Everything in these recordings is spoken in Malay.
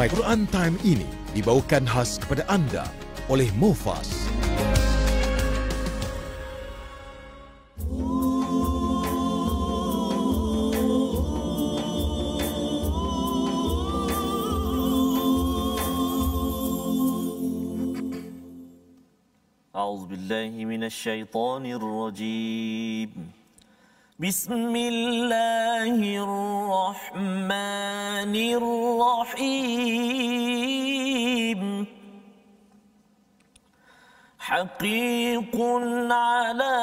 My Quran Time ini dibawakan khas kepada anda oleh MUFAS. أعوذ بالله من الشيطان الرجيم بسم الله الرحمن الرحيم حقيق على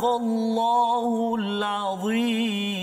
صدق الله العظيم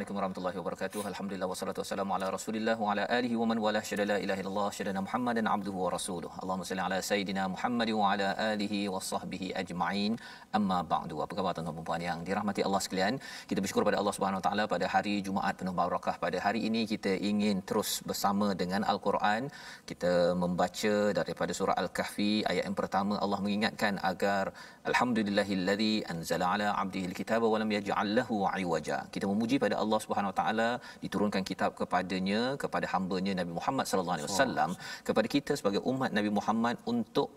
Assalamualaikum warahmatullahi wabarakatuh. Alhamdulillah wassalatu wassalamu ala Rasulillah wa ala alihi wa man wala syada la ilaha illallah syada Muhammadan abduhu wa rasuluh. Allahumma salli ala sayidina Muhammad wa ala alihi wa sahbihi ajma'in. Amma ba'du. Apa khabar tuan-tuan dan puan yang dirahmati Allah sekalian? Kita bersyukur pada Allah Subhanahu wa taala pada hari Jumaat penuh barakah. Pada hari ini kita ingin terus bersama dengan Al-Quran. Kita membaca daripada surah Al-Kahfi ayat yang pertama Allah mengingatkan agar alhamdulillahilladzi anzala ala 'abdihi al-kitaba wa lam yaj'al lahu 'iwaja. Kita memuji pada Allah Allah Subhanahu Wa Taala diturunkan kitab kepadanya kepada hamba-Nya Nabi Muhammad sallallahu alaihi wasallam kepada kita sebagai umat Nabi Muhammad untuk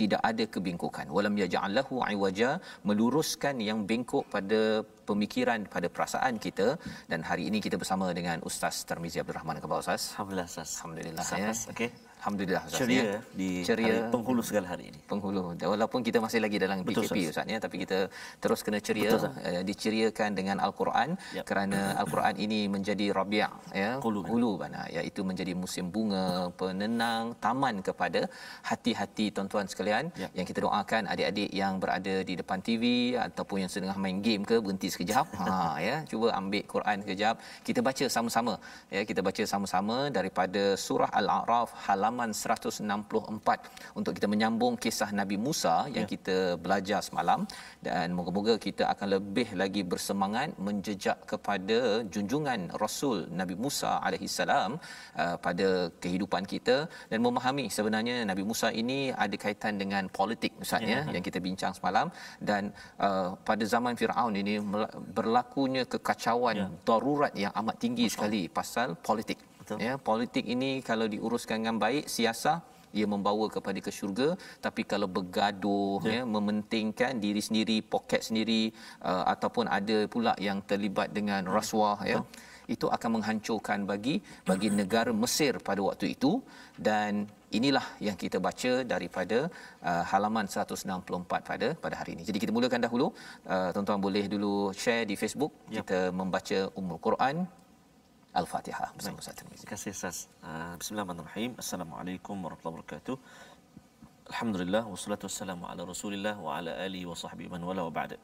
tidak ada kebingkukan walam yaj'allahu iwaja meluruskan yang bengkok pada pemikiran pada perasaan kita dan hari ini kita bersama dengan Ustaz Termizi Abdul Rahman Kebawasas. Alhamdulillah Alhamdulillah. Ustaz. Ya. Alhamdulillah Ustaz ceria ya. di ceria hari penghulu segala hari ini. Penghulu. Walaupun kita masih lagi dalam PKP Betul, Ustaz ya, tapi kita terus kena ceria Betul, uh, diceriakan dengan Al-Quran yep. Ya. kerana Al-Quran ini menjadi Rabi' ya, hulu ya. hulu, mana? iaitu menjadi musim bunga, penenang, taman kepada hati-hati tuan-tuan sekalian yep. yang kita doakan adik-adik yang berada di depan TV ataupun yang sedang main game ke berhenti sekejap. ha ya, cuba ambil Quran sekejap, kita baca sama-sama. Ya, kita baca sama-sama daripada surah Al-A'raf halal halaman 164 untuk kita menyambung kisah Nabi Musa yang ya. kita belajar semalam dan moga-moga kita akan lebih lagi bersemangat menjejak kepada junjungan Rasul Nabi Musa alaihi salam uh, pada kehidupan kita dan memahami sebenarnya Nabi Musa ini ada kaitan dengan politik misalnya ya yang kita bincang semalam dan uh, pada zaman Firaun ini berlakunya kekacauan ya. darurat yang amat tinggi Masa. sekali pasal politik Betul. Ya, politik ini kalau diuruskan dengan baik, siasah ia membawa kepada ke syurga tapi kalau bergaduh yeah. ya mementingkan diri sendiri poket sendiri uh, ataupun ada pula yang terlibat dengan ya. rasuah yeah. ya itu akan menghancurkan bagi bagi negara Mesir pada waktu itu dan inilah yang kita baca daripada uh, halaman 164 pada pada hari ini. Jadi kita mulakan dahulu uh, tuan-tuan boleh dulu share di Facebook yeah. kita membaca umur Quran Al-Fatihah bersama Ustaz Terima kasih Ustaz. Ah, bismillahirrahmanirrahim. Assalamualaikum warahmatullahi wabarakatuh. Alhamdulillah wassalatu wassalamu ala Rasulillah wa ala alihi wa sahbihi man wala wa ba'da.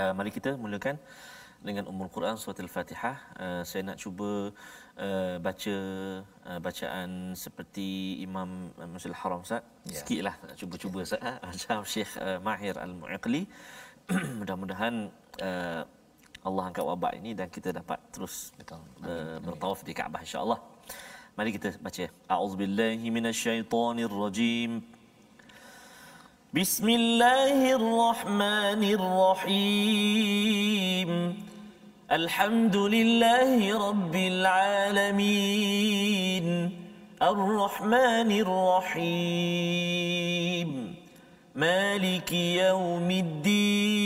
Uh, mari kita mulakan dengan umur Quran surah Al-Fatihah. Ah, uh, saya nak cuba uh, baca uh, bacaan seperti Imam uh, Masjidil Haram Ustaz. Yeah. Sikitlah nak cuba-cuba Ustaz. Yeah. Uh, Syekh uh, Mahir Al-Mu'iqli. Mudah-mudahan uh, Allah angkat wabak ini dan kita dapat terus betul bertawaf di Kaabah insya-Allah. Mari kita baca A'udzubillahi minasyaitonirrajim. Bismillahirrahmanirrahim. الحمد لله رب العالمين الرحمن الرحيم مالك يوم الدين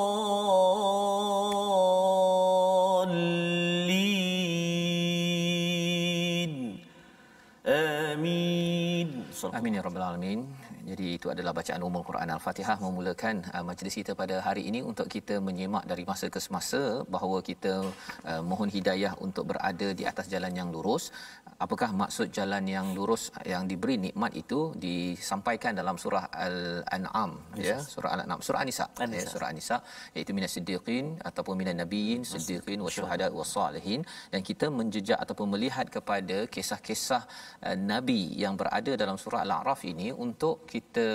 Rasul. Amin ya Rabbal Alamin. Jadi itu adalah bacaan umum Quran Al-Fatihah memulakan uh, majlis kita pada hari ini untuk kita menyemak dari masa ke semasa bahawa kita uh, mohon hidayah untuk berada di atas jalan yang lurus. Apakah maksud jalan yang lurus uh, yang diberi nikmat itu disampaikan dalam surah Al-An'am ya? yes. ya surah Al-An'am surah An-Nisa, An-Nisa. Ya, surah An-Nisa iaitu minas siddiqin ataupun minan nabiyyin siddiqin wasyuhada wasalihin dan kita menjejak ataupun melihat kepada kisah-kisah uh, nabi yang berada dalam surah Al-A'raf ini untuk kita kita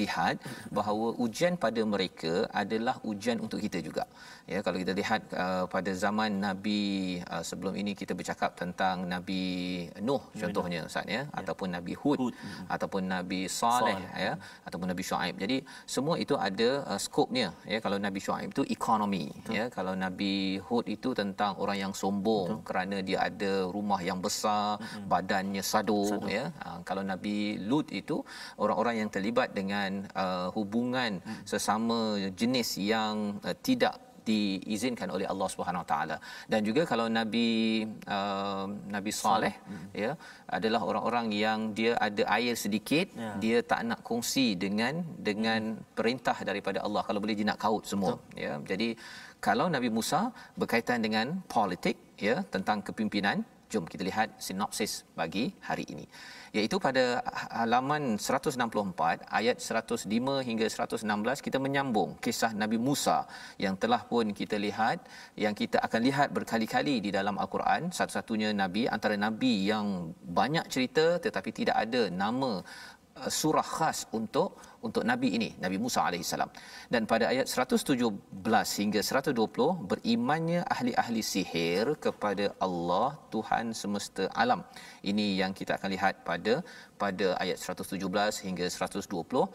lihat bahawa ujian pada mereka adalah ujian untuk kita juga ya kalau kita lihat uh, pada zaman nabi uh, sebelum ini kita bercakap tentang nabi nuh contohnya ustaz ya, ya ataupun nabi hud, hud. Hmm. ataupun nabi saleh ya ataupun nabi syuaib jadi semua itu ada uh, skopnya ya kalau nabi syuaib itu ekonomi Betul. ya kalau nabi hud itu tentang orang yang sombong Betul. kerana dia ada rumah yang besar Betul. Hmm. badannya sadu. sado. ya uh, kalau nabi lut itu orang-orang yang terlibat dengan uh, hubungan hmm. sesama jenis yang uh, tidak diizinkan oleh Allah Subhanahu taala dan juga kalau nabi uh, nabi Soleh hmm. ya adalah orang-orang yang dia ada air sedikit yeah. dia tak nak kongsi dengan dengan hmm. perintah daripada Allah kalau boleh dia nak kaut semua Betul. ya jadi kalau nabi Musa berkaitan dengan politik ya tentang kepimpinan jom kita lihat sinopsis bagi hari ini iaitu pada ha- halaman 164 ayat 105 hingga 116 kita menyambung kisah Nabi Musa yang telah pun kita lihat yang kita akan lihat berkali-kali di dalam al-Quran satu-satunya nabi antara nabi yang banyak cerita tetapi tidak ada nama uh, surah khas untuk untuk nabi ini nabi Musa alaihi salam dan pada ayat 117 hingga 120 berimannya ahli-ahli sihir kepada Allah Tuhan semesta alam ini yang kita akan lihat pada pada ayat 117 hingga 120 uh,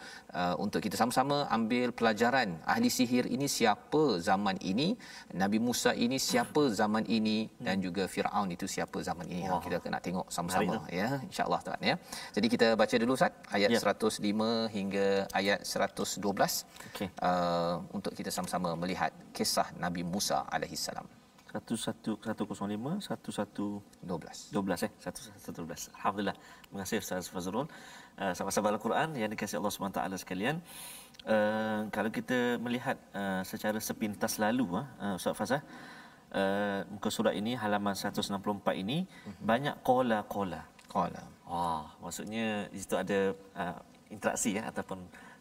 untuk kita sama-sama ambil pelajaran ahli sihir ini siapa zaman ini nabi Musa ini siapa zaman ini dan juga Firaun itu siapa zaman ini Wah. kita kena tengok sama-sama ya insyaallah tuan ya jadi kita baca dulu Ustaz ayat ya. 105 hingga ayat 112 okay. uh, untuk kita sama-sama melihat kisah Nabi Musa Alaihi Salam. 101105 1112 12 eh 1112 alhamdulillah terima kasih Fazrul uh, sama-sama al-Quran yang dikasihi Allah Subhanahu taala sekalian uh, kalau kita melihat uh, secara sepintas lalu uh, ustaz Fazah muka surat ini halaman 164 ini mhm. banyak qola qola qola wah maksudnya di situ ada interaksi ya ataupun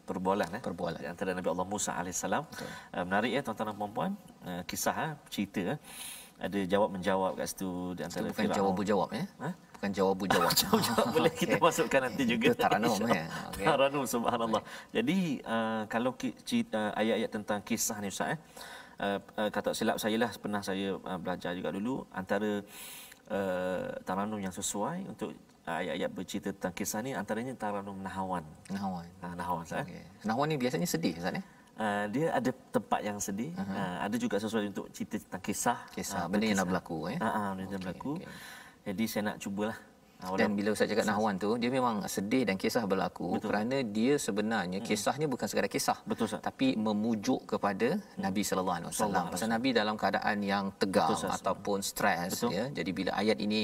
perbualan ya perbualan di antara Nabi Allah Musa alaihissalam. Uh, eh, menarik ya tuan-tuan dan puan-puan eh, kisah ha, cerita ya. ada jawab menjawab kat situ di antara itu jawab menjawab ya. Ha? Bukan jawab menjawab. jawab ah, boleh kita okay. masukkan nanti juga. Itu taranum ya. Okay. Taranum subhanallah. Okay. Jadi eh, kalau cerita, ayat-ayat tentang kisah ni Ustaz ya, eh. kata silap saya lah pernah saya belajar juga dulu antara uh, taranum yang sesuai untuk ayat-ayat bercerita tentang kisah ni antaranya Taranum Nahawan. Nahawan. Ha, Nahawan. Okay. Kan? Nahawan ini biasanya sedih Ustaz Uh, dia ada tempat yang sedih. Uh-huh. Uh, ada juga sesuatu untuk cerita tentang kisah. Kisah, uh, benda yang dah berlaku. Ya? Uh, uh, benda yang okay, dah berlaku. Okay. Jadi saya nak cubalah dan bila Ustaz cakap Nahwan tu dia memang sedih dan kisah berlaku Betul. kerana dia sebenarnya hmm. kisahnya bukan sekadar kisah Betul, tapi memujuk kepada hmm. Nabi sallallahu alaihi wasallam pasal Nabi dalam keadaan yang tegang Betul, ataupun stres ya jadi bila ayat ini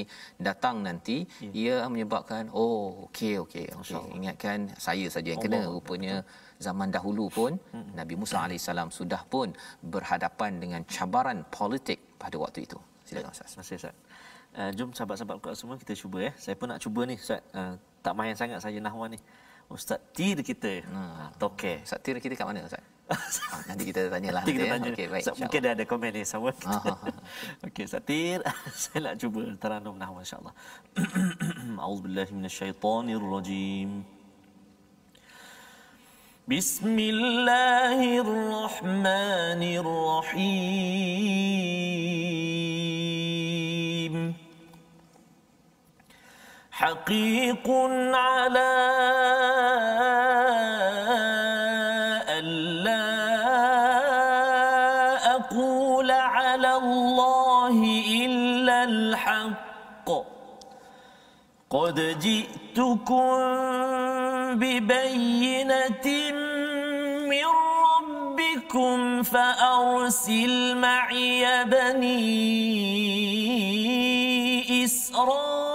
datang nanti ya. ia menyebabkan oh okey okey okay. ingatkan saya saja yang kena rupanya zaman dahulu pun hmm. Nabi Musa alaihi salam sudah pun berhadapan dengan cabaran politik pada waktu itu silakan Ustaz. Masih, Ustaz. Eh, jom sahabat-sahabat kuat semua kita cuba ya. Saya pun nak cuba ni Ustaz. Uh, tak main sangat saya nahwa ni. Ustaz Tir kita. Ha. Hmm. Ah, Toke. Ustaz Tir kita kat mana Ustaz? ah, nanti kita tanyalah nanti. Kita tanya. So, mungkin dah ada komen ni sama kita. Ah, ah, Okey Ustaz saya nak cuba teranum nahwa insya-Allah. Auzubillahi minasyaitonirrajim. بسم حقيق على ألا أقول على الله إلا الحق قد جئتكم ببينة من ربكم فأرسل معي بني إسرائيل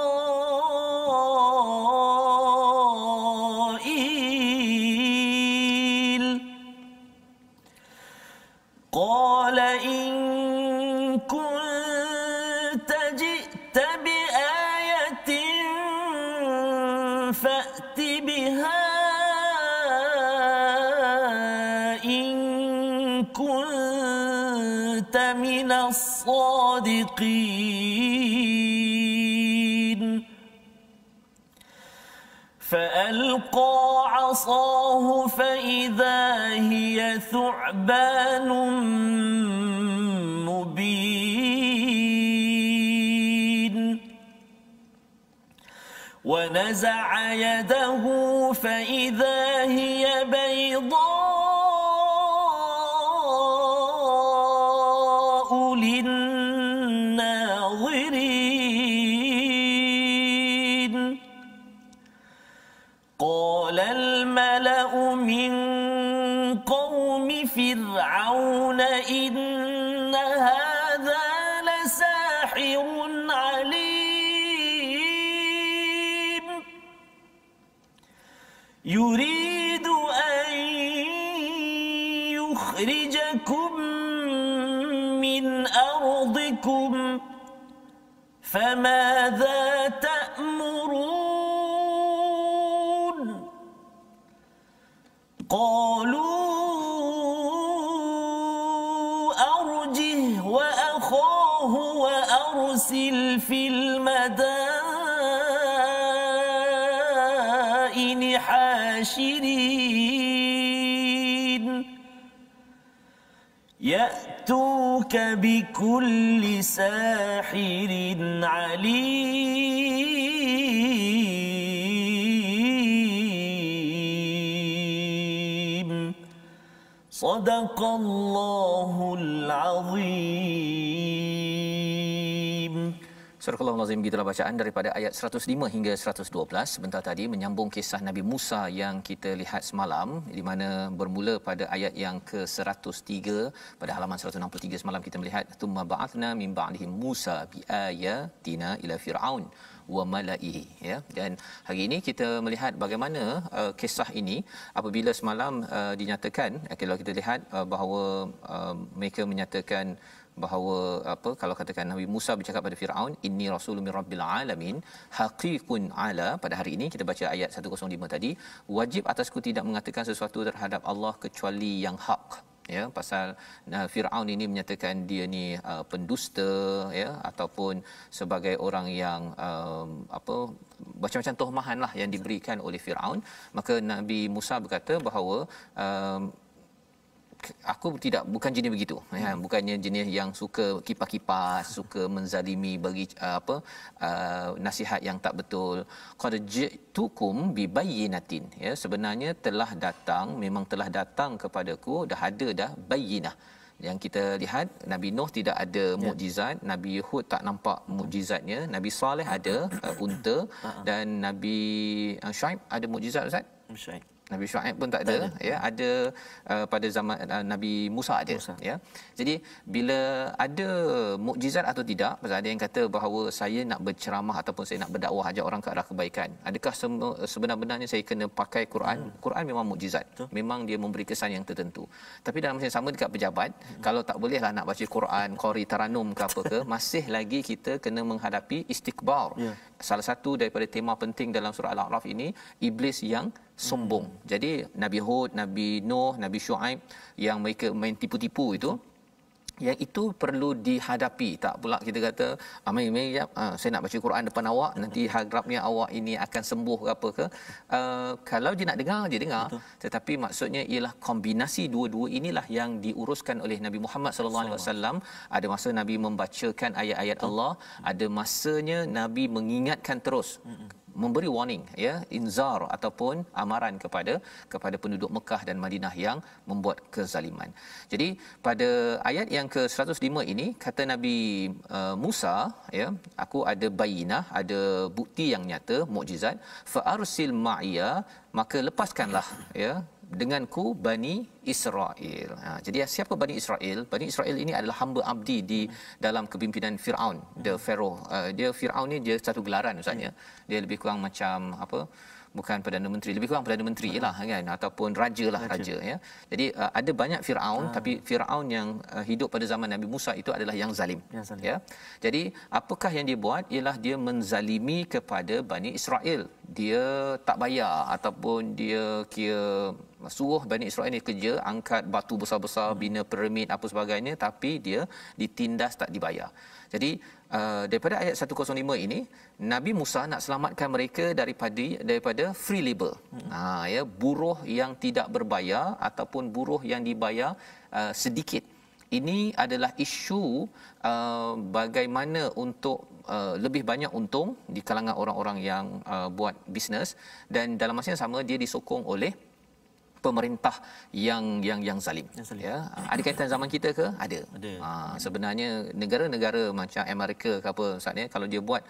فألقى عصاه فإذا هي ثعبان مبين ونزع يده فإذا هي بيضاء يأتوك بكل ساحر عليم صدق الله العظيم Surah Al-Azim bacaan daripada ayat 105 hingga 112 sebentar tadi menyambung kisah Nabi Musa yang kita lihat semalam di mana bermula pada ayat yang ke-103 pada halaman 163 semalam kita melihat tumma ba'athna min ba'dihi Musa biaya tina ila fir'aun wa mala'ihi ya dan hari ini kita melihat bagaimana uh, kisah ini apabila semalam uh, dinyatakan eh, kalau kita lihat uh, bahawa uh, mereka menyatakan bahawa apa kalau katakan Nabi Musa bercakap pada Firaun inni rasulun min rabbil alamin haqiqun ala pada hari ini kita baca ayat 105 tadi wajib atasku tidak mengatakan sesuatu terhadap Allah kecuali yang hak ya pasal nah, Firaun ini menyatakan dia ni uh, pendusta ya ataupun sebagai orang yang um, apa macam-macam tohmahan lah yang diberikan oleh Firaun maka Nabi Musa berkata bahawa um, aku tidak bukan jenis begitu ya hmm. bukannya jenis yang suka kipas-kipas hmm. suka menzalimi bagi uh, apa uh, nasihat yang tak betul qad jukum bi bayyinatin ya sebenarnya telah datang memang telah datang kepadaku dah ada dah bayyinah yang kita lihat Nabi Nuh tidak ada ya. mukjizat, Nabi Hud tak nampak mukjizatnya, Nabi Saleh ada uh, unta ha, ha. dan Nabi uh, Syaib ada mukjizat Ustaz? Syaib. Nabi Syuaib pun tak ada, tak ada. ya ada uh, pada zaman uh, Nabi Musa ada ya jadi bila ada mukjizat atau tidak pasal ada yang kata bahawa saya nak berceramah ataupun saya nak berdakwah ajak orang ke arah kebaikan adakah sebenarnya saya kena pakai Quran hmm. Quran memang mukjizat memang dia memberi kesan yang tertentu tapi dalam masa yang sama dekat pejabat hmm. kalau tak bolehlah nak baca Quran qori taranum ke apa ke masih lagi kita kena menghadapi istikbar yeah. salah satu daripada tema penting dalam surah al-a'raf ini iblis yang sombong. Hmm. Jadi Nabi Hud, Nabi Nuh, Nabi Shu'aib yang mereka main tipu-tipu itu yang itu perlu dihadapi tak pula kita kata amin amin ya saya nak baca Quran depan awak nanti harapnya awak ini akan sembuh ke apa ke uh, kalau dia nak dengar dia dengar Betul. tetapi maksudnya ialah kombinasi dua-dua inilah yang diuruskan oleh Nabi Muhammad sallallahu alaihi wasallam ada masa Nabi membacakan ayat-ayat Allah ada masanya Nabi mengingatkan terus memberi warning ya inzar ataupun amaran kepada kepada penduduk Mekah dan Madinah yang membuat kezaliman. Jadi pada ayat yang ke-105 ini kata Nabi uh, Musa ya aku ada bayinah ada bukti yang nyata mukjizat fa arsil ma'iya maka lepaskanlah ya denganku Bani Israel. Ha, jadi siapa Bani Israel? Bani Israel ini adalah hamba abdi di dalam kepimpinan Firaun, the Pharaoh. Uh, dia Firaun ni dia satu gelaran usahanya. Dia lebih kurang macam apa? bukan perdana menteri lebih kurang perdana menteri lah kan ataupun rajalah raja ya jadi uh, ada banyak firaun ha. tapi firaun yang uh, hidup pada zaman nabi Musa itu adalah yang zalim. yang zalim ya jadi apakah yang dia buat ialah dia menzalimi kepada bani Israel dia tak bayar ataupun dia kira suruh Bani Israel ini kerja angkat batu besar-besar hmm. bina piramid apa sebagainya tapi dia ditindas tak dibayar. Jadi uh, daripada ayat 105 ini Nabi Musa nak selamatkan mereka daripada daripada free labor. Hmm. Ha ya buruh yang tidak berbayar ataupun buruh yang dibayar uh, sedikit. Ini adalah isu uh, bagaimana untuk uh, lebih banyak untung di kalangan orang-orang yang uh, buat bisnes dan dalam masa yang sama dia disokong oleh pemerintah yang yang yang zalim. Yang zalim. Ya. Ada kaitan zaman kita ke? Ada. Ada. Ha, sebenarnya negara-negara macam Amerika ke apa saatnya kalau dia buat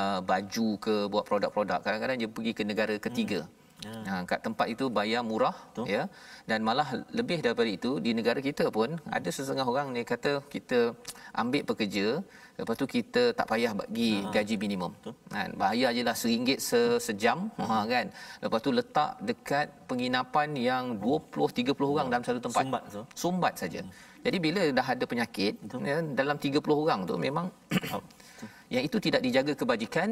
uh, baju ke buat produk-produk kadang-kadang dia pergi ke negara hmm. ketiga. Hmm. Ya. Ha, kat tempat itu bayar murah Tuh. ya dan malah lebih daripada itu di negara kita pun hmm. ada sesengah orang ni kata kita ambil pekerja lepas tu kita tak payah bagi ha. Ah. gaji minimum kan bayar lah RM1 se sejam ha kan lepas tu letak dekat penginapan yang 20 30 orang ha. dalam satu tempat sumbat so. sumbat saja hmm. jadi bila dah ada penyakit ya, dalam 30 orang tu memang yang itu tidak dijaga kebajikan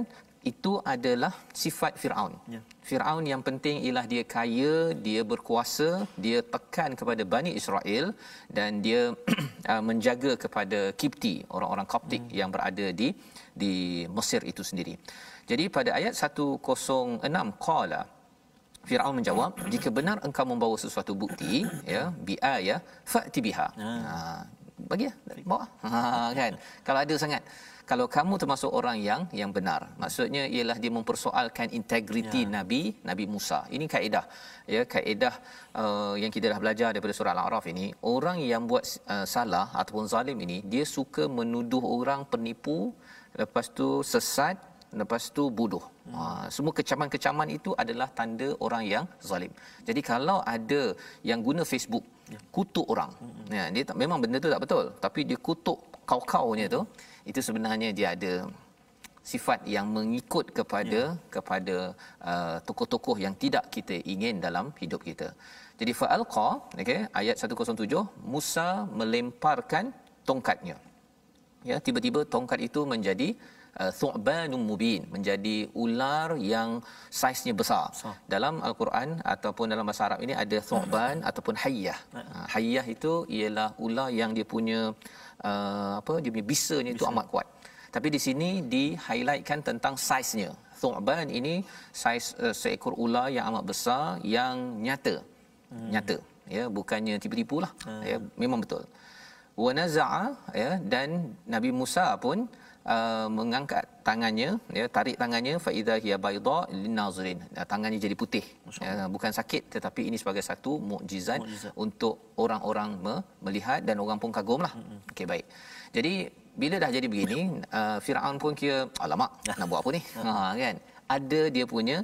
itu adalah sifat Firaun. Ya. Firaun yang penting ialah dia kaya, dia berkuasa, dia tekan kepada Bani Israel dan dia uh, menjaga kepada Kipti, orang-orang Koptik hmm. yang berada di di Mesir itu sendiri. Jadi pada ayat 106 qala Firaun menjawab, "Jika benar engkau membawa sesuatu bukti, ya, bi'a ya, fa'tibiha." Ha, ah. ah, bagi ya, bawa. Ha, ah, kan. Kalau ada sangat kalau kamu termasuk orang yang yang benar maksudnya ialah dia mempersoalkan integriti ya. nabi nabi Musa ini kaedah ya kaedah uh, yang kita dah belajar daripada surah al-araf ini orang yang buat uh, salah ataupun zalim ini dia suka menuduh orang penipu lepas tu sesat lepas tu bodoh hmm. Ah, semua kecaman-kecaman itu adalah tanda orang yang zalim jadi kalau ada yang guna facebook ya. kutuk orang hmm. ya dia tak, memang benda tu tak betul tapi dia kutuk kau-kaunya hmm. tu itu sebenarnya dia ada sifat yang mengikut kepada ya. kepada uh, tokoh-tokoh yang tidak kita ingin dalam hidup kita. Jadi fa'alqa okey ayat 107 Musa melemparkan tongkatnya. Ya tiba-tiba tongkat itu menjadi uh, thu'banum mubin menjadi ular yang saiznya besar. So. Dalam al-Quran ataupun dalam bahasa Arab ini ada thu'ban ataupun hayyah. Ya. Uh, hayyah itu ialah ular yang dia punya uh, apa dia punya bisanya Bisa. itu amat kuat. Tapi di sini di highlightkan tentang saiznya. Thu'ban ini saiz uh, seekor ular yang amat besar yang nyata. Hmm. Nyata. Ya, bukannya tipu-tipulah. Hmm. Ya, memang betul. Wa naza'a ya dan Nabi Musa pun Uh, mengangkat tangannya ya tarik tangannya faiza hiya bayda linazirin tangannya jadi putih ya, bukan sakit tetapi ini sebagai satu mukjizat untuk orang-orang me- melihat dan orang pun kagumlah mm-hmm. okey baik jadi bila dah jadi begini uh, firaun pun kira alamak nak buat apa ni ha kan ada dia punya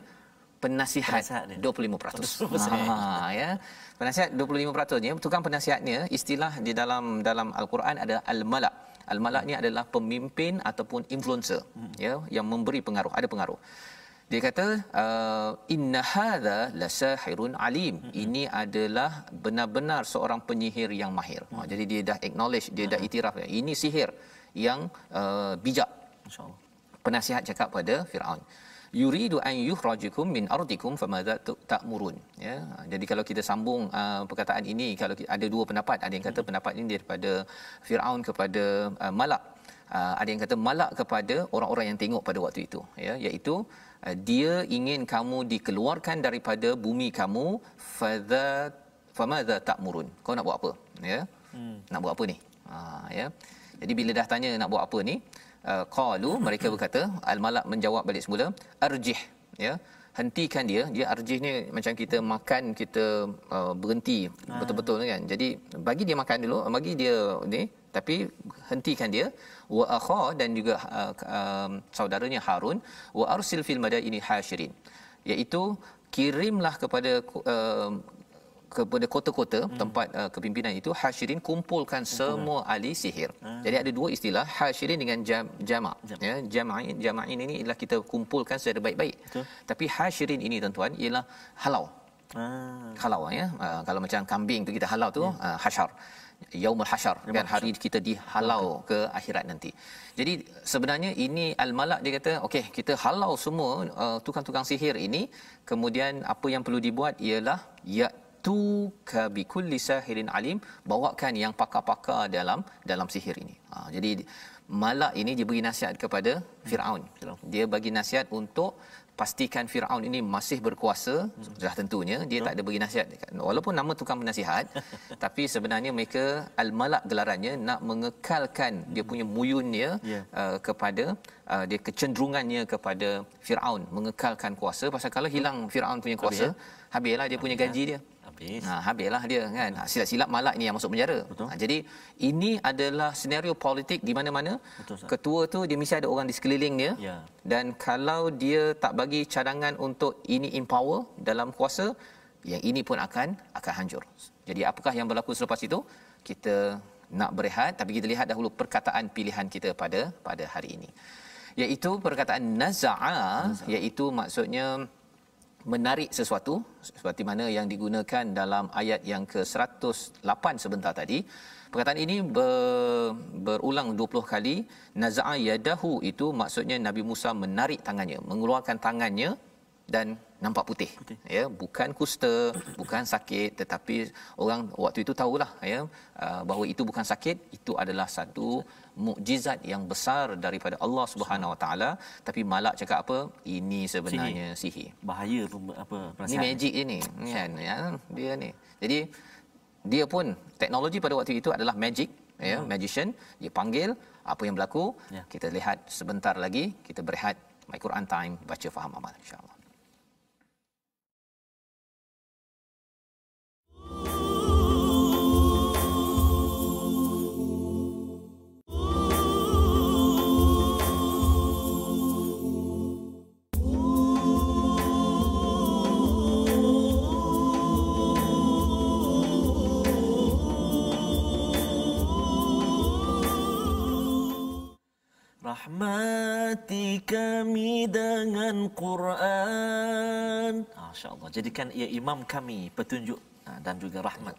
penasihat, penasihat 25%. 25%. Ha ya. Penasihat 25% ya. Tukang penasihatnya istilah di dalam dalam al-Quran ada al-malak. Al-Malak ni adalah pemimpin ataupun influencer hmm. ya yang memberi pengaruh, ada pengaruh. Dia kata uh, inna hadza lasahirun alim. Hmm. Ini adalah benar-benar seorang penyihir yang mahir. Hmm. Ah, jadi dia dah acknowledge, dia hmm. dah itiraf ya. Ini sihir yang uh, bijak. insya Penasihat cakap pada Firaun yuridu an yukhrajukum min ardikum famadza ta'murun ya jadi kalau kita sambung uh, perkataan ini kalau kita, ada dua pendapat ada yang kata hmm. pendapat ini daripada Firaun kepada uh, malak uh, ada yang kata malak kepada orang-orang yang tengok pada waktu itu ya iaitu uh, dia ingin kamu dikeluarkan daripada bumi kamu fadza famadza ta'murun kau nak buat apa ya hmm. nak buat apa ni uh, ya jadi bila dah tanya nak buat apa ni Uh, qalu mereka berkata al malak menjawab balik semula arjih ya hentikan dia dia arjih ni macam kita makan kita uh, berhenti ah. betul-betul kan jadi bagi dia makan dulu bagi dia ni tapi hentikan dia wa akha dan juga uh, um, saudaranya harun wa arsil fil madaini hashirin iaitu kirimlah kepada uh, kepada kota-kota hmm. tempat uh, kepimpinan itu hasyirin kumpulkan Kumpulan. semua ahli sihir. Hmm. Jadi ada dua istilah hasyirin dengan jam, jama' jam. ya jama'in jama'in ini ialah kita kumpulkan secara baik-baik. Tapi hasyirin ini tuan-tuan ialah halau. Hmm. Halau ya. Uh, kalau macam kambing tu kita halau tu yeah. uh, ah, hasyar. Yaumul Hashar Yaumul kan, hari kita dihalau okay. ke akhirat nanti. Jadi sebenarnya ini al-malak dia kata okey kita halau semua uh, tukang-tukang sihir ini kemudian apa yang perlu dibuat ialah ya fatu ka bi kulli sahirin alim bawakan yang pakar-pakar dalam dalam sihir ini ha, jadi malak ini diberi nasihat kepada Firaun dia bagi nasihat untuk pastikan Firaun ini masih berkuasa Sudah tentunya dia hmm. tak ada bagi nasihat walaupun nama tukang penasihat tapi sebenarnya mereka al-malak gelarannya nak mengekalkan hmm. dia punya muyunnya yeah. uh, kepada uh, dia kecenderungannya kepada Firaun mengekalkan kuasa pasal kalau hilang Firaun punya kuasa ya? habislah dia punya ya? gaji dia habis. Ha habislah dia kan. Ha, ah, silap-silap malak ini yang masuk penjara. Ha, jadi ini adalah senario politik di mana-mana ketua tu dia mesti ada orang di sekeliling dia. Ya. Dan kalau dia tak bagi cadangan untuk ini empower dalam kuasa, yang ini pun akan akan hancur. Jadi apakah yang berlaku selepas itu? Kita nak berehat tapi kita lihat dahulu perkataan pilihan kita pada pada hari ini. Iaitu perkataan naza'a, naza'a. iaitu maksudnya menarik sesuatu seperti mana yang digunakan dalam ayat yang ke-108 sebentar tadi perkataan ini ber, berulang 20 kali naza'a yadahu itu maksudnya Nabi Musa menarik tangannya mengeluarkan tangannya dan nampak putih, putih. ya bukan kusta bukan sakit tetapi orang waktu itu tahulah ya uh, bahawa itu bukan sakit itu adalah satu mukjizat yang besar daripada Allah Subhanahu Wa Taala tapi malak cakap apa ini sebenarnya sihir, bahaya apa perasaan ini magic ini kan ya dia ni jadi dia pun teknologi pada waktu itu adalah magic ya hmm. magician dia panggil apa yang berlaku ya. kita lihat sebentar lagi kita berehat my Quran time baca faham amal insyaallah Rahmati kami dengan Quran. Masya Allah. Jadikan ia imam kami, petunjuk ah, dan juga rahmat.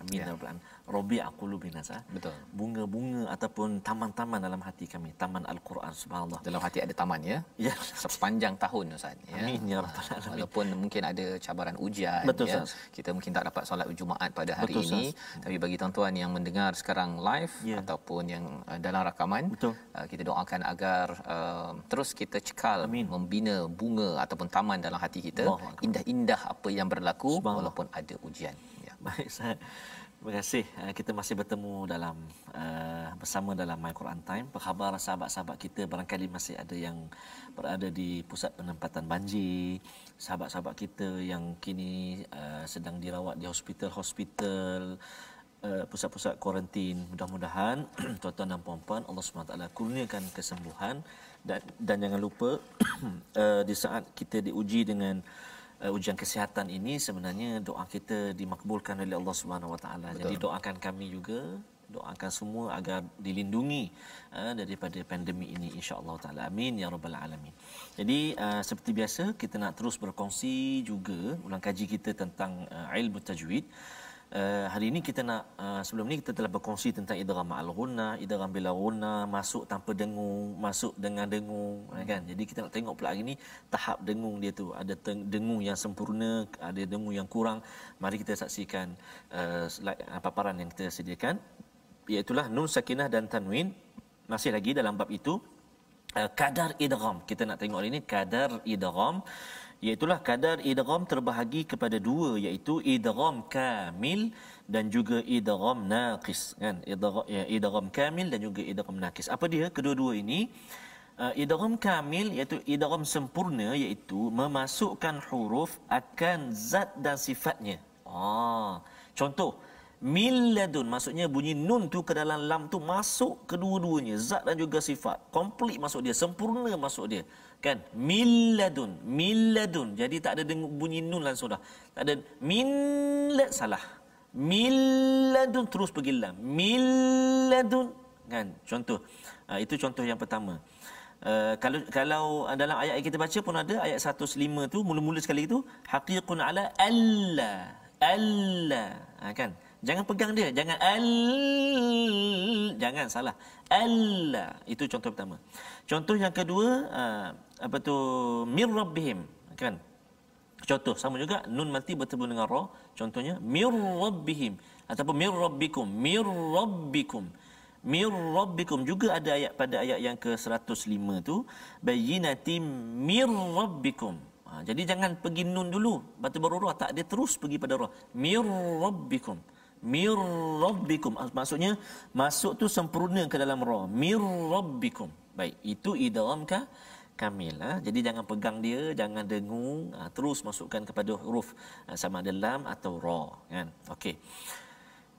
Amin. Ya. Ya. Robi aqulu binasa. Ha? Betul. Bunga-bunga ataupun taman-taman dalam hati kami, taman Al-Quran subhanallah. Dalam hati ada taman ya. Ya. Sepanjang tahun Ustaz. Ya. Amin ya ah, Walaupun mungkin ada cabaran ujian ya? Betul, ya. Kita mungkin tak dapat solat Jumaat pada hari Betul, ini, Betul. tapi bagi tuan-tuan yang mendengar sekarang live ya. ataupun yang eh, dalam rakaman, Betul. Eh, kita doakan agar uh, terus kita cekal Amin. membina bunga ataupun taman dalam hati kita. Indah-indah apa yang berlaku walaupun ada ujian. Ya. Baik Ustaz. Terima kasih. Eh, kita masih bertemu dalam uh, bersama dalam My Quran Time. Perkhabar sahabat-sahabat kita barangkali masih ada yang berada di pusat penempatan banjir. Sahabat-sahabat kita yang kini uh, sedang dirawat di hospital-hospital uh, pusat-pusat kuarantin. Mudah-mudahan tuan-tuan dan puan-puan Allah SWT kurniakan kesembuhan dan, dan jangan lupa uh, di saat kita diuji dengan uh, ujian kesihatan ini sebenarnya doa kita dimakbulkan oleh Allah Subhanahu Wa Taala. Jadi doakan kami juga doakan semua agar dilindungi uh, daripada pandemi ini Insya Allah taala amin ya rabbal alamin. Jadi uh, seperti biasa kita nak terus berkongsi juga ulang kaji kita tentang uh, ilmu tajwid. Eh, hari ini kita nak uh, sebelum ni kita telah berkongsi tentang idgham ma'al ghunnah, idgham bila ghunnah, masuk tanpa dengung, masuk dengan dengung hmm. kan. Jadi kita nak tengok pula hari ni tahap dengung dia tu. Ada dengung yang sempurna, ada dengung yang kurang. Mari kita saksikan uh, paparan yang kita sediakan iaitulah nun sakinah dan tanwin masih lagi dalam bab itu uh, kadar idgham. Kita nak tengok hari ni kadar idgham Iaitulah kadar idgham terbahagi kepada dua iaitu idgham kamil dan juga idgham naqis kan idgham ya, idgham kamil dan juga idgham naqis apa dia kedua-dua ini uh, idgham kamil iaitu idgham sempurna iaitu memasukkan huruf akan zat dan sifatnya ah contoh miladun maksudnya bunyi nun tu ke dalam lam tu masuk kedua-duanya zat dan juga sifat complete masuk dia sempurna masuk dia kan milladun milladun jadi tak ada dengar bunyi nun langsung dah tak ada millat salah milladun terus pergi lam milladun kan contoh ha, itu contoh yang pertama Uh, kalau kalau dalam ayat yang kita baca pun ada ayat 105 tu mula-mula sekali tu haqiqun ala alla alla ha, kan Jangan pegang dia. Jangan al. Jangan salah. Allah. Itu contoh pertama. Contoh yang kedua, uh, apa tu? Mir Rabbihim. Kan? Contoh sama juga. Nun mati bertemu dengan roh. Contohnya, Mir Rabbihim. Ataupun Mir Rabbikum. Mir Rabbikum. Mir Rabbikum. Juga ada ayat pada ayat yang ke-105 tu. Bayinatim Mir Rabbikum. Ha, jadi jangan pergi nun dulu. Lepas tu baru roh. Tak, dia terus pergi pada roh. Mir Rabbikum. Mir Rabbikum mir rabbikum ah, maksudnya masuk tu sempurna ke dalam ra mir rabbikum baik itu idgham ka kamil ha? jadi jangan pegang dia jangan dengung ha? terus masukkan kepada huruf ha? sama ada lam atau ra kan okey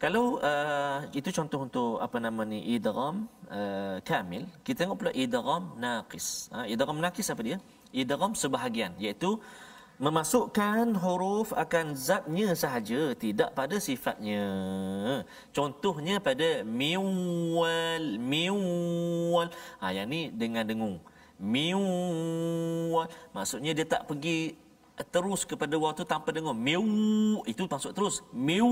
kalau uh, itu contoh untuk apa nama ni idgham uh, kamil kita tengok pula idgham naqis ha? idgham naqis apa dia idgham sebahagian iaitu memasukkan huruf akan zatnya sahaja tidak pada sifatnya contohnya pada miwal miwal ha, yang ni dengan dengung miwal maksudnya dia tak pergi terus kepada waktu tanpa dengung miu itu masuk terus miu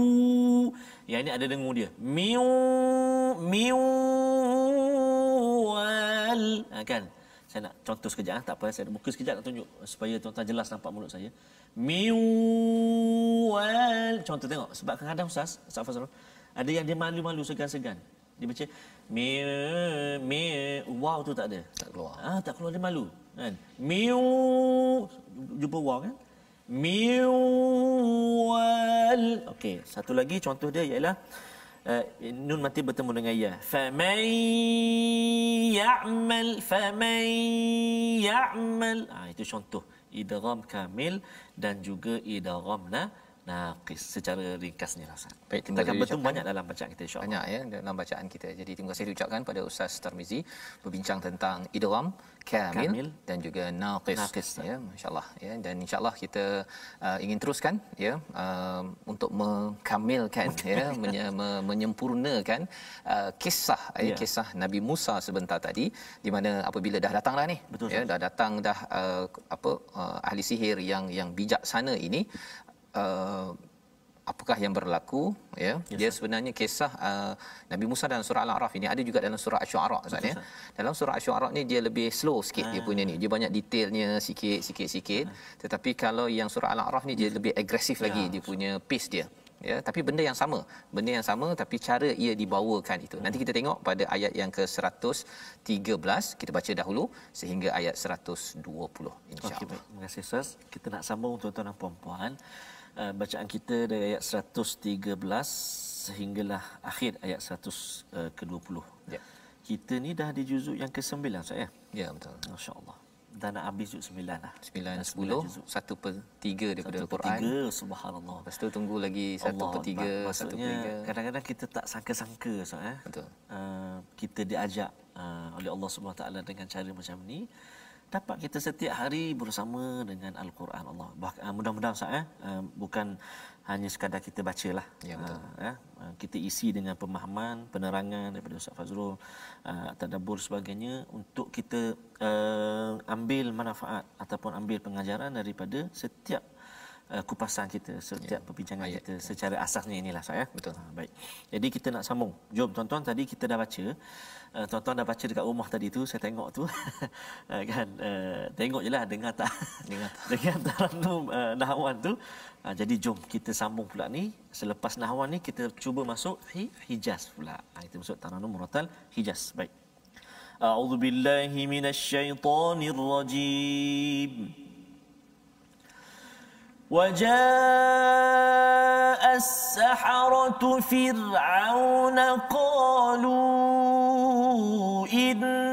yang ini ada dengung dia miu miu wal ha, ah, kan saya nak contoh sekejap eh. tak apa saya muka sekejap nak tunjuk supaya tuan-tuan jelas nampak mulut saya miwal contoh tengok sebab kadang-kadang ustaz safaz ada yang dia malu-malu segan-segan dia baca mi mi wow tu tak ada tak keluar ah tak keluar dia malu kan miu jumpa wow kan miwal okey satu lagi contoh dia ialah Eh, nun mati bertemu dengan ya fa ya'mal fa ya'mal ah itu contoh idgham kamil dan juga idgham na lah Nakis secara ringkasnya lah Ustaz. Baik, kita akan bertemu banyak dalam bacaan kita insya Banyak ya dalam bacaan kita. Jadi terima kasih diucapkan pada Ustaz Tarmizi berbincang tentang idgham kamil, kamil dan juga nakis. naqis ya, insya-Allah ya dan insya-Allah kita uh, ingin teruskan ya uh, untuk mengkamilkan ya menye- me- menyempurnakan uh, kisah ya, ya. kisah Nabi Musa sebentar tadi di mana apabila dah datang dah ni Betul, ya dah datang dah uh, apa uh, ahli sihir yang yang bijaksana ini uh, apakah yang berlaku ya yes. dia sebenarnya kisah uh, Nabi Musa dalam surah Al-A'raf ini ada juga dalam surah Asy-Syu'ara Ustaz ya dalam surah Asy-Syu'ara ni dia lebih slow sikit Aa. dia punya ni ah. dia banyak detailnya sikit sikit sikit Aa. Ah. tetapi kalau yang surah Al-A'raf ni dia hmm. lebih agresif lagi ya, dia punya pace dia ya tapi benda yang sama benda yang sama tapi cara ia dibawakan itu nanti kita tengok pada ayat yang ke-113 kita baca dahulu sehingga ayat 120 insyaallah okay, terima kasih ustaz kita nak sambung tuan-tuan dan puan-puan Eh, bacaan kita dari ayat 113 sehinggalah akhir ayat 100 eh, ke-20. Ya. Kita ni dah di juzuk yang ke-9 saya. ya? Ya betul. Masya-Allah. Dah nak habis juz 9 lah. 9 10, 10 satu per 3 daripada satu Al-Quran. Per 3, subhanallah. Lepas tu tunggu lagi satu Allah, per 3, maksudnya, satu Kadang-kadang kita tak sangka-sangka so ya? eh Betul. Uh, kita diajak uh, oleh Allah Subhanahu Taala dengan cara macam ni dapat kita setiap hari bersama dengan Al-Quran Allah. Ah, mudah-mudahan saya eh ah, bukan hanya sekadar kita bacalah. Ya betul. Uh, kita isi dengan pemahaman, penerangan daripada Ustaz Fazrul, uh, tadabbur sebagainya untuk kita uh, ambil manfaat ataupun ambil pengajaran daripada setiap uh, kupasan kita setiap ya. perbincangan Ayat. kita secara asasnya inilah saya betul ha, baik jadi kita nak sambung jom tuan-tuan tadi kita dah baca uh, tuan-tuan dah baca dekat rumah tadi tu saya tengok tu uh, kan uh, tengok jelah dengar tak dengar tak dengar uh, nahwan tu uh, jadi jom kita sambung pula ni selepas nahwan ni kita cuba masuk hi- hijaz pula ha, kita masuk tarannum muratal hijaz baik أعوذ بالله من الشيطان الرجيم وجاء السحرة فرعون قالوا إن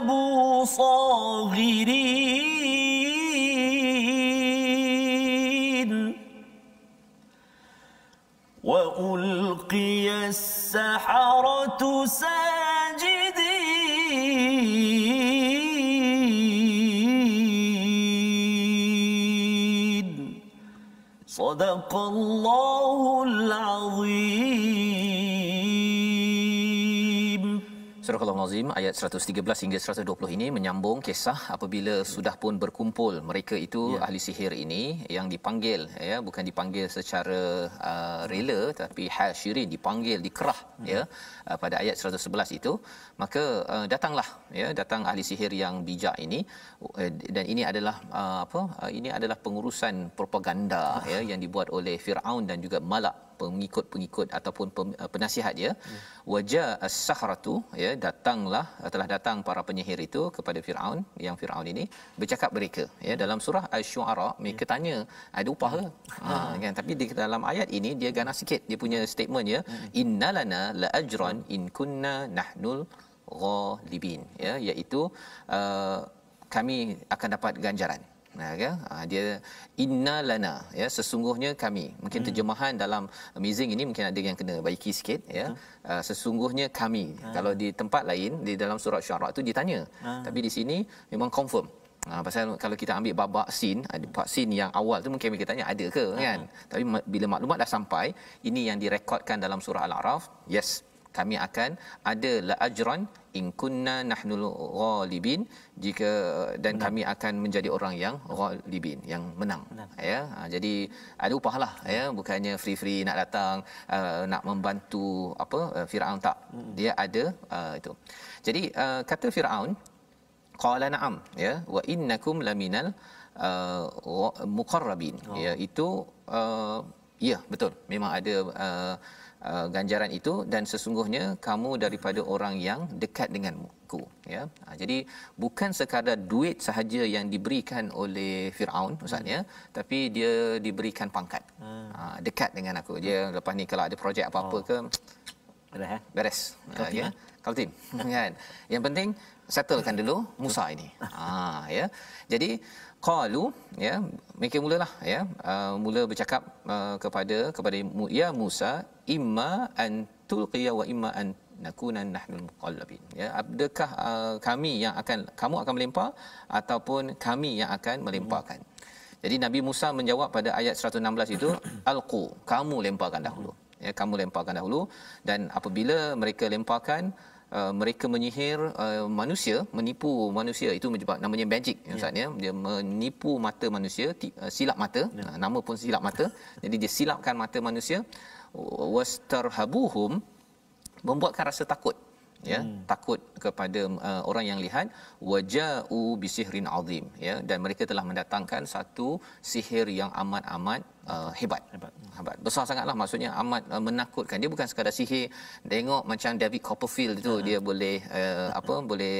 ابو صاغرين وألقي السحرة ساجدين صدق الله العظيم Azim ayat 113 hingga 120 ini menyambung kisah apabila sudah pun berkumpul mereka itu ya. ahli sihir ini yang dipanggil ya bukan dipanggil secara uh, rela tapi hasyirin dipanggil dikerah ya, ya uh, pada ayat 111 itu maka uh, datanglah ya datang ahli sihir yang bijak ini uh, dan ini adalah uh, apa uh, ini adalah pengurusan propaganda ah. ya yang dibuat oleh Firaun dan juga malaikat pengikut-pengikut ataupun eh, penasihat dia hmm. waja as-sahratu ya datanglah eh, telah datang para penyihir itu kepada Firaun yang Firaun ini bercakap mereka ya dalam surah asy-syu'ara mereka tanya ada upah ke hmm. ha kan tapi di dalam ayat ini dia ganas sikit dia punya statement ya hmm. innalana laajran in kunna nahnul ghalibin ya iaitu uh, kami akan dapat ganjaran ya ah, dia lana, ya sesungguhnya kami mungkin hmm. terjemahan dalam amazing ini mungkin ada yang kena baiki sikit ya ah, sesungguhnya kami ha. kalau di tempat lain di dalam surat syuara tu ditanya ha. tapi di sini memang confirm Ha, pasal kalau kita ambil babak sin, babak sin yang awal tu mungkin kita tanya ada ke kan? Tapi bila maklumat dah sampai, ini yang direkodkan dalam surah Al-Araf, yes, kami akan ada la ajran in kunna nahnu ghalibin jika dan menang. kami akan menjadi orang yang ghalibin yang menang, menang. ya ha, jadi ada upahlah ya bukannya free free nak datang uh, nak membantu apa uh, Firaun tak hmm. dia ada uh, itu jadi uh, kata Firaun qala na'am ya wa innakum laminal uh, muqarrabin oh. ya itu uh, ya betul memang ada uh, Uh, ganjaran itu dan sesungguhnya kamu daripada orang yang dekat denganmu ku ya ah, jadi bukan sekadar duit sahaja yang diberikan oleh Firaun misalnya, hmm. tapi dia diberikan pangkat hmm. Ah, dekat dengan aku dia hmm. lepas ni kalau ada projek apa-apa oh. ke beres eh? beres ah, ya eh? kalau tim kan yang penting settlekan dulu Musa ini ha ya jadi qalu ya mereka mulalah ya uh, mula bercakap uh, kepada kepada ya Musa imma antulqiya wa imma an nakuna nahnu muqallabin ya adakah uh, kami yang akan kamu akan melempar ataupun kami yang akan melemparkan jadi Nabi Musa menjawab pada ayat 116 itu alqu kamu lemparkan dahulu ya kamu lemparkan dahulu dan apabila mereka lemparkan uh, mereka menyihir uh, manusia, menipu manusia itu menyebab namanya magic ya, ya. ustaz ya. Dia menipu mata manusia, t- uh, silap mata, ya. uh, nama pun silap mata. jadi dia silapkan mata manusia was terhabuhum, membuatkan rasa takut ya hmm. takut kepada uh, orang yang lihat waja'u bisihrin azim ya dan mereka telah mendatangkan satu sihir yang amat-amat uh, hebat hebat hmm. hebat besar sangatlah maksudnya amat uh, menakutkan dia bukan sekadar sihir tengok macam David Copperfield tu uh dia boleh uh, apa boleh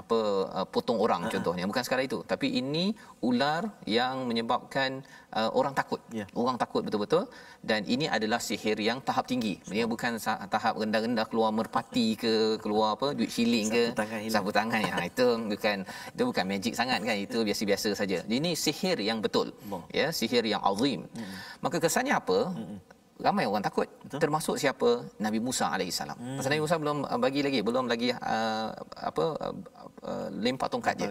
apa uh, potong orang uh-huh. contohnya bukan sekarang itu tapi ini ular yang menyebabkan uh, orang takut yeah. orang takut betul-betul dan ini adalah sihir yang tahap tinggi dia bukan tahap rendah-rendah keluar merpati ke keluar apa duit shilling ke sapu tangan ya ha, itu bukan itu bukan magic sangat kan itu biasa-biasa saja ini sihir yang betul bon. ya sihir yang azim hmm. maka kesannya apa hmm ramai orang takut Betul. termasuk siapa Nabi Musa alaihissalam. Hmm. Pasal Nabi Musa belum uh, bagi lagi belum lagi uh, apa uh, uh, lempar tongkat dia.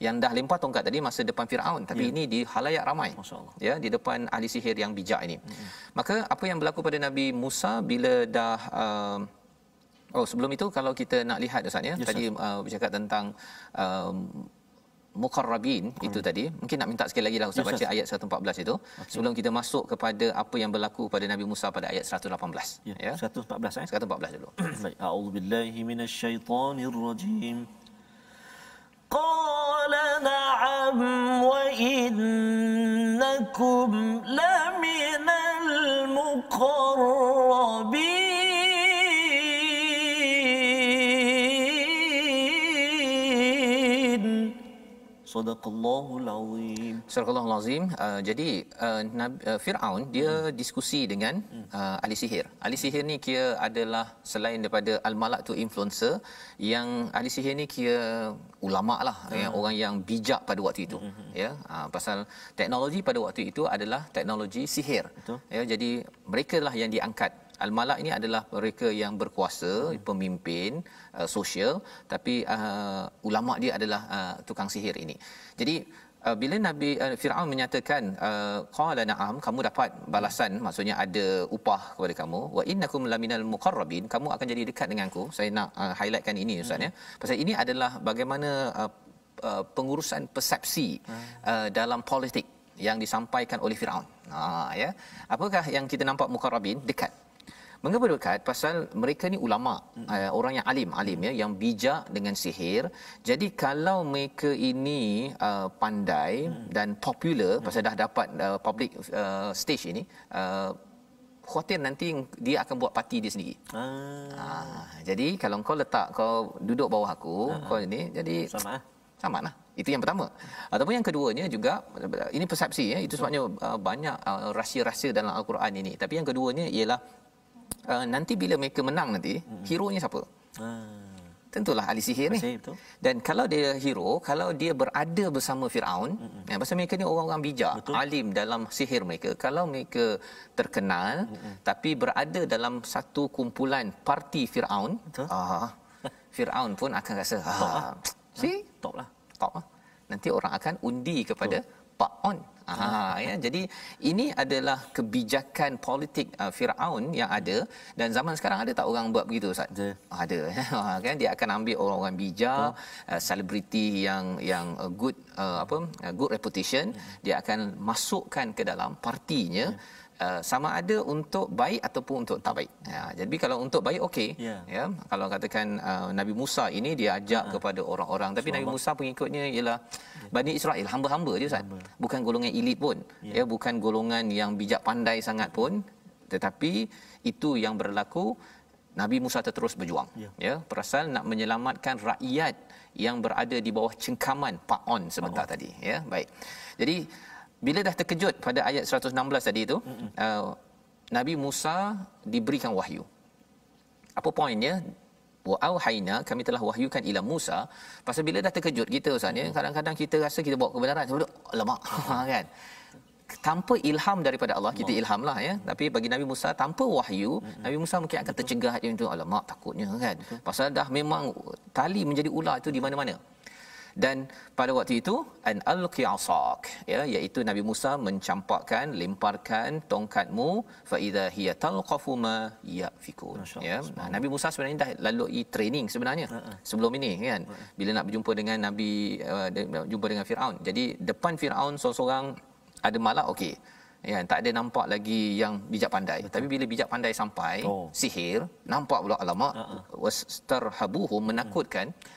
Yang dah lempar tongkat tadi masa depan Firaun tapi yeah. ini di halayak ramai. masya Ya di depan ahli sihir yang bijak ini. Hmm. Maka apa yang berlaku pada Nabi Musa bila dah uh, oh sebelum itu kalau kita nak lihat Ustaz ya, yes, tadi uh, bercakap tentang uh, mukarrabin hmm. itu tadi mungkin nak minta sekali lagi lah ustaz yes, baca yes. ayat 114 itu okay. sebelum kita masuk kepada apa yang berlaku pada Nabi Musa pada ayat 118 ya yeah. yeah. 114 eh 114 dulu baik a'udzubillahi minasyaitonirrajim qala na'am wa innakum laminal mukarrabin Sadaqallahul azim. Sadaqallahul azim. Uh, jadi uh, Nabi, uh, Firaun dia hmm. diskusi dengan uh, ahli sihir. Ahli sihir ni kira adalah selain daripada al-malak tu influencer yang ahli sihir ni kira ulama lah hmm. yang orang yang bijak pada waktu itu. Hmm, hmm, hmm. Ya. Uh, pasal teknologi pada waktu itu adalah teknologi sihir. Betul. Ya jadi mereka lah yang diangkat Al-Malak ini adalah mereka yang berkuasa, hmm. pemimpin uh, sosial tapi uh, ulama dia adalah uh, tukang sihir ini. Jadi uh, bila Nabi uh, Firaun menyatakan uh, qala uh, na'am kamu dapat balasan maksudnya ada upah kepada kamu wa innakum laminal muqarrabin kamu akan jadi dekat dengan aku'. Saya nak uh, highlightkan ini ustaz ya. hmm. ya. Pasal ini adalah bagaimana pengurusan persepsi hmm. uh, dalam politik yang disampaikan oleh Firaun. Ha ya. Apakah yang kita nampak mukarrabin dekat? Mengapa berkat? Pasal mereka ni ulama, hmm. uh, orang yang alim, alim ya, yang bijak dengan sihir. Jadi kalau mereka ini uh, pandai hmm. dan popular, hmm. pasal dah dapat uh, public uh, stage ini, uh, khawatir nanti dia akan buat parti dia sendiri. Hmm. Uh, jadi kalau kau letak, kau duduk bawah aku, hmm. kau ini, jadi sama, sama lah. Itu yang pertama. Ataupun yang keduanya juga ini persepsi ya. Itu sebabnya banyak rahsia-rahsia dalam al-Quran ini. Tapi yang keduanya ialah uh, nanti bila mereka menang nanti hmm. hero nya siapa hmm. tentulah ahli sihir ni dan kalau dia hero kalau dia berada bersama Firaun hmm. ya pasal mereka ni orang-orang bijak betul. alim dalam sihir mereka kalau mereka terkenal hmm. tapi berada dalam satu kumpulan parti Firaun ah Firaun pun akan rasa ha ah, top, lah. si? top lah top lah nanti orang akan undi kepada betul. Pak On Ah ya jadi ini adalah kebijakan politik uh, Firaun yang ada dan zaman sekarang ada tak orang buat begitu Ustaz? Ada. Ah, ada. Ah, kan dia akan ambil orang-orang bijak, uh, selebriti uh, yang yang uh, good uh, apa uh, good reputation, hmm. dia akan masukkan ke dalam partinya. Yeah. Hmm. Uh, sama ada untuk baik ataupun untuk tak baik. Ya, jadi kalau untuk baik okey. Yeah. Ya. Kalau katakan uh, Nabi Musa ini dia ajak uh kepada orang-orang tapi Nabi Musa pengikutnya ialah yeah. Bani Israel hamba-hamba dia ustaz. Bukan golongan elit pun. Yeah. Ya bukan golongan yang bijak pandai sangat pun tetapi itu yang berlaku Nabi Musa terus berjuang. Yeah. Ya, ya perasaan nak menyelamatkan rakyat yang berada di bawah cengkaman Pak On sebentar tadi ya. Baik. Jadi bila dah terkejut pada ayat 116 tadi itu, mm-hmm. uh, Nabi Musa diberikan wahyu. Apa poinnya? Wa auhayna kami telah wahyukan ila Musa. Pasal bila dah terkejut kita usahanya, mm kadang-kadang kita rasa kita bawa kebenaran. Sebab lemak kan? tanpa ilham daripada Allah kita ilham lah ya tapi bagi Nabi Musa tanpa wahyu Nabi Musa mungkin akan tercegah itu alamak takutnya kan pasal dah memang tali menjadi ular itu di mana-mana dan pada waktu itu an alqi asak ya iaitu nabi Musa mencampakkan lemparkan tongkatmu fa idza hiya talqafu ma yafiku ya nabi Musa sebenarnya dah lalu i training sebenarnya uh-huh. sebelum ini kan ha, bila nak berjumpa dengan nabi uh, jumpa dengan Firaun jadi depan Firaun seorang-seorang ada malak okey ya tak ada nampak lagi yang bijak pandai Betul. tapi bila bijak pandai sampai oh. sihir nampak pula alamak uh-huh. was terhabuhu menakutkan uh-huh.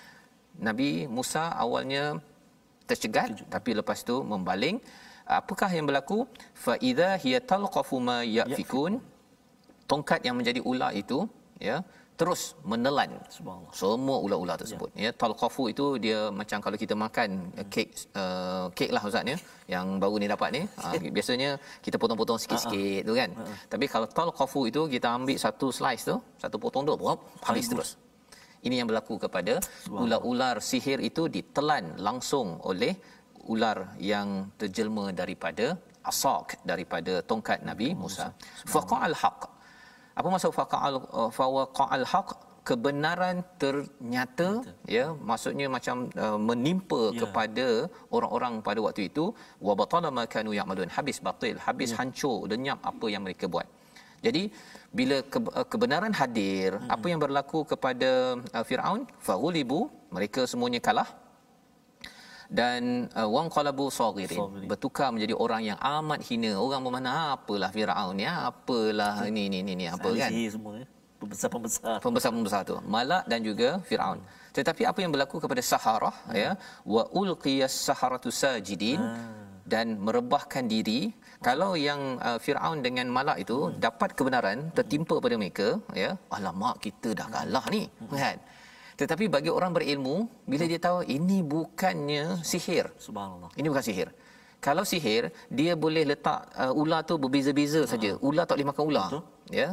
Nabi Musa awalnya tercegat Tujuh. tapi lepas tu membaling ah, apakah yang berlaku fa idza hiya talqafu ma yafikun tongkat yang menjadi ular itu ya terus menelan semua ular-ular tersebut ya, ya talqafu itu dia macam kalau kita makan ya. Eh, hmm. kek uh, eh, kek lah ustaz ya yang baru ni dapat ni uh, biasanya kita potong-potong sikit-sikit ah, tu kan uh-huh. tapi kalau talqafu itu kita ambil satu slice tu satu potong tu habis terus ini yang berlaku kepada ular-ular sihir itu ditelan langsung oleh ular yang terjelma daripada asak daripada tongkat Nabi Musa. al haq. Apa maksud al faqa'al uh, al haq? kebenaran ternyata Betul. ya maksudnya macam uh, menimpa ya. kepada orang-orang pada waktu itu wa batala ma kanu ya'malun habis batil habis ya. hancur lenyap apa yang mereka buat jadi bila eh, kebenaran hadir hmm. apa yang berlaku kepada uh, Firaun faghulibu mereka semuanya kalah dan uh, eh, wang qalabu saghirin bertukar menjadi orang yang amat hina orang bermana ah, apalah Firaun ya apalah hmm. ini ini ini, ini apa kan semua pembesar-pembesar pembesar-pembesar tu malak dan juga Firaun hmm. tetapi apa yang berlaku kepada saharah hmm. ya wa ulqiyas saharatu sajidin hmm dan merebahkan diri kalau yang uh, Firaun dengan malak itu hmm. dapat kebenaran tertimpa pada mereka ya alamak kita dah kalah ni hmm. kan tetapi bagi orang berilmu bila dia tahu ini bukannya sihir subhanallah ini bukan sihir kalau sihir dia boleh letak uh, ular tu berbeza-beza saja ah. ular tak boleh makan ular Betul. ya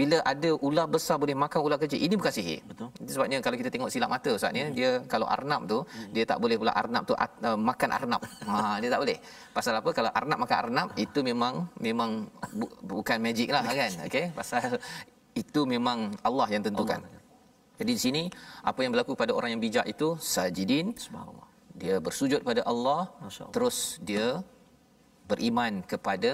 bila ada ular besar boleh makan ular kecil ini bukan sihir betul Itu sebabnya kalau kita tengok silap mata ustaz ni ya, hmm. dia kalau arnab tu hmm. dia tak boleh pula arnab tu uh, makan arnab ha dia tak boleh pasal apa kalau arnab makan arnab itu memang memang bu- bukan magic lah kan okey pasal itu memang Allah yang tentukan Allah. jadi di sini apa yang berlaku pada orang yang bijak itu sajidin subhanallah dia bersujud pada Allah, Allah. terus dia beriman kepada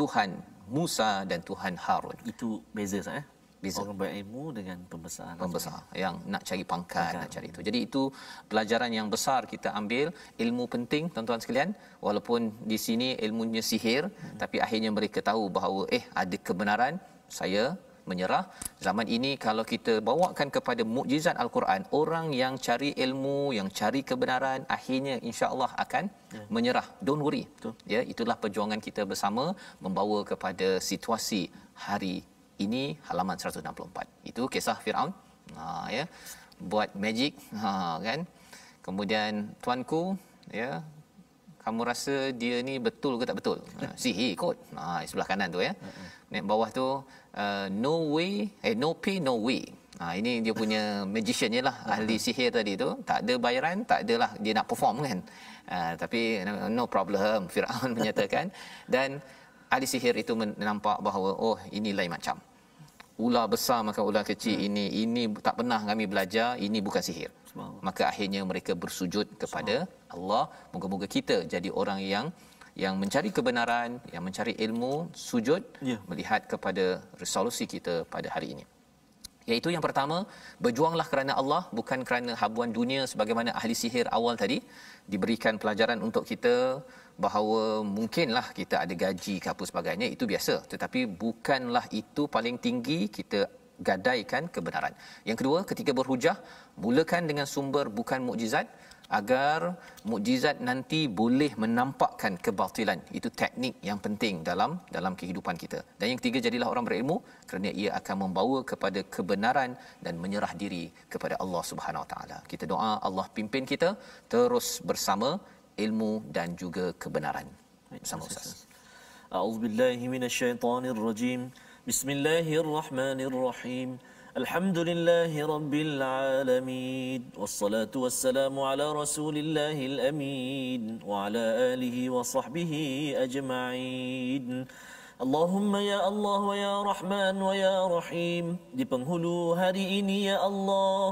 Tuhan Musa dan Tuhan Harun. Itu beza sah. Eh? Beza. Orang berilmu dengan pembesar. Pembesar yang nak cari pangkat, pangkat, nak cari itu. Jadi itu pelajaran yang besar kita ambil. Ilmu penting, tuan-tuan sekalian. Walaupun di sini ilmunya sihir. Hmm. Tapi akhirnya mereka tahu bahawa eh ada kebenaran. Saya menyerah. Zaman ini kalau kita bawakan kepada mukjizat Al-Quran, orang yang cari ilmu, yang cari kebenaran, akhirnya insya-Allah akan ya. menyerah. Don't worry. Betul. Ya, itulah perjuangan kita bersama membawa kepada situasi hari ini halaman 164. Itu kisah Firaun. Ha ya. Buat magic ha kan. Kemudian tuanku ya kamu rasa dia ni betul ke tak betul uh, ah, sihir kot ah sebelah kanan tu ya naik bawah tu uh, no way eh no pay no way Ha, ini dia punya magician je lah, ahli sihir tadi tu. Tak ada bayaran, tak ada lah dia nak perform kan. Uh, tapi no problem, Fir'aun menyatakan. Dan ahli sihir itu nampak bahawa, oh ini lain macam ular besar makan ular kecil hmm. ini ini tak pernah kami belajar ini bukan sihir maka akhirnya mereka bersujud kepada Allah moga-moga kita jadi orang yang yang mencari kebenaran yang mencari ilmu sujud yeah. melihat kepada resolusi kita pada hari ini iaitu yang pertama berjuanglah kerana Allah bukan kerana habuan dunia sebagaimana ahli sihir awal tadi diberikan pelajaran untuk kita bahawa mungkinlah kita ada gaji ke apa sebagainya itu biasa tetapi bukanlah itu paling tinggi kita gadaikan kebenaran. Yang kedua, ketika berhujah, mulakan dengan sumber bukan mukjizat agar mukjizat nanti boleh menampakkan kebatilan. Itu teknik yang penting dalam dalam kehidupan kita. Dan yang ketiga, jadilah orang berilmu kerana ia akan membawa kepada kebenaran dan menyerah diri kepada Allah Subhanahu Wa Taala. Kita doa Allah pimpin kita terus bersama ilmu dan juga kebenaran. Sama Ustaz. A'udzu billahi minasyaitonir rajim. Bismillahirrahmanirrahim. الحمد لله رب العالمين والصلاة والسلام على رسول الله الأمين وعلى آله وصحبه أجمعين اللهم يا الله ويا رحمن ويا رحيم di penghulu hari ini ya Allah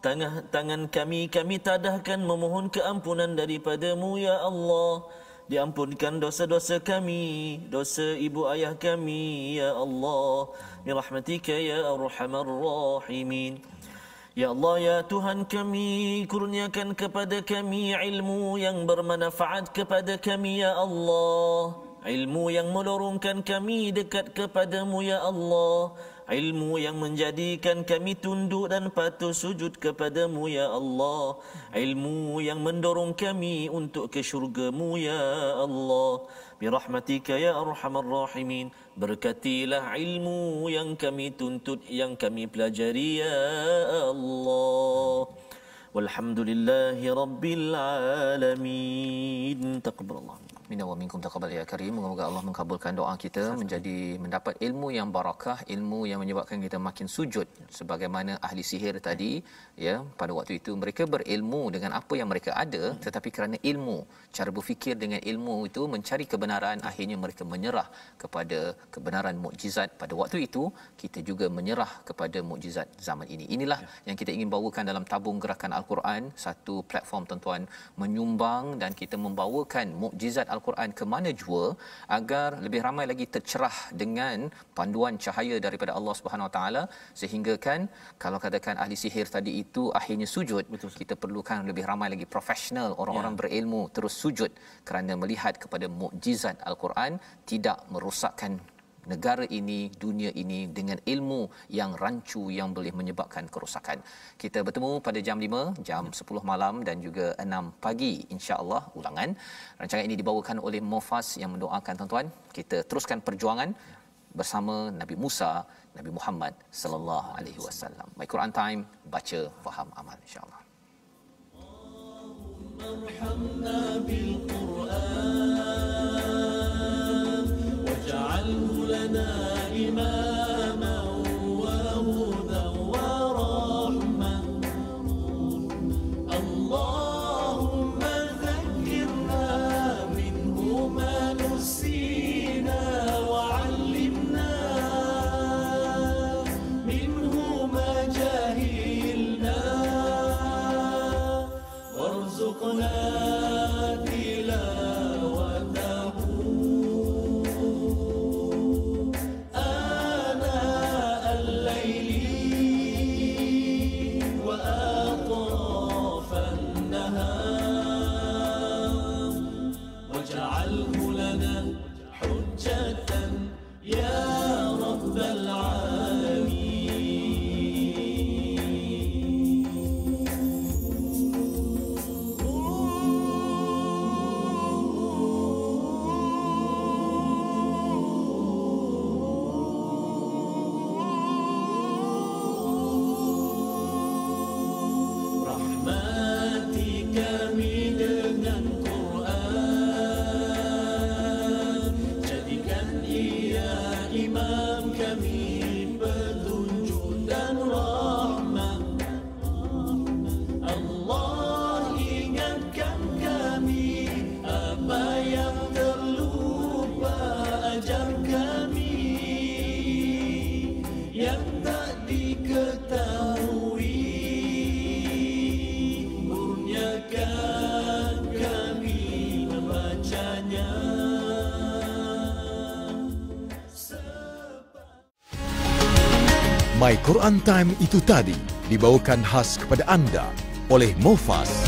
tangan tangan kami kami tadahkan memohon keampunan daripadamu ya Allah diampunkan dosa-dosa kami dosa ibu ayah kami ya Allah bi rahmatika ya arhamar rahimin Ya Allah, Ya Tuhan kami, kurniakan kepada kami ilmu yang bermanfaat kepada kami, Ya Allah. Ilmu yang melorongkan kami dekat kepadamu, Ya Allah ilmu yang menjadikan kami tunduk dan patuh sujud kepadamu ya Allah ilmu yang mendorong kami untuk ke syurgamu ya Allah Rahmatika ya arhamar rahimin berkatilah ilmu yang kami tuntut yang kami pelajari ya Allah والحمد لله رب minna wa minkum taqabbal ya karim. Semoga Allah mengabulkan doa kita menjadi mendapat ilmu yang barakah, ilmu yang menyebabkan kita makin sujud sebagaimana ahli sihir tadi ya pada waktu itu mereka berilmu dengan apa yang mereka ada hmm. tetapi kerana ilmu, cara berfikir dengan ilmu itu mencari kebenaran akhirnya mereka menyerah kepada kebenaran mukjizat pada waktu itu kita juga menyerah kepada mukjizat zaman ini. Inilah ya. yang kita ingin bawakan dalam tabung gerakan al-Quran, satu platform tuan-tuan menyumbang dan kita membawakan mukjizat Al- al-Quran ke mana jua agar lebih ramai lagi tercerah dengan panduan cahaya daripada Allah Subhanahu Wataala Taala sehingga kan kalau katakan ahli sihir tadi itu akhirnya sujud Betul. kita perlukan lebih ramai lagi profesional orang-orang ya. berilmu terus sujud kerana melihat kepada mukjizat al-Quran tidak merosakkan negara ini, dunia ini dengan ilmu yang rancu yang boleh menyebabkan kerosakan. Kita bertemu pada jam 5, jam 10 ya. malam dan juga 6 pagi insya-Allah ulangan. Rancangan ini dibawakan oleh Mofas yang mendoakan tuan-tuan, kita teruskan perjuangan bersama Nabi Musa, Nabi Muhammad sallallahu alaihi wasallam. My Quran Time, baca, faham, amal insya-Allah. ارحمنا بالقران واجعله な今 Quran Time itu tadi dibawakan khas kepada anda oleh Mofas.